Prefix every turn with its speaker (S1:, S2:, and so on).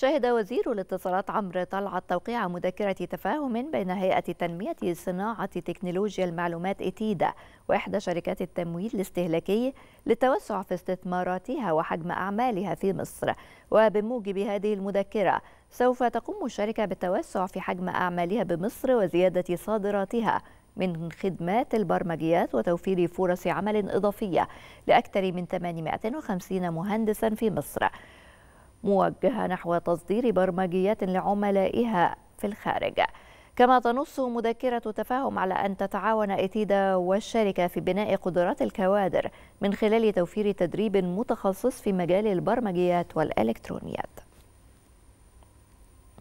S1: شهد وزير الاتصالات عمرو طلعت توقيع مذكرة تفاهم بين هيئة تنمية صناعة تكنولوجيا المعلومات إتيدا وإحدى شركات التمويل الاستهلاكي للتوسع في استثماراتها وحجم أعمالها في مصر وبموجب هذه المذكرة سوف تقوم الشركة بالتوسع في حجم أعمالها بمصر وزيادة صادراتها من خدمات البرمجيات وتوفير فرص عمل إضافية لأكثر من 850 مهندسا في مصر موجهة نحو تصدير برمجيات لعملائها في الخارج كما تنص مذكرة تفاهم على أن تتعاون إتيدا والشركة في بناء قدرات الكوادر من خلال توفير تدريب متخصص في مجال البرمجيات والإلكترونيات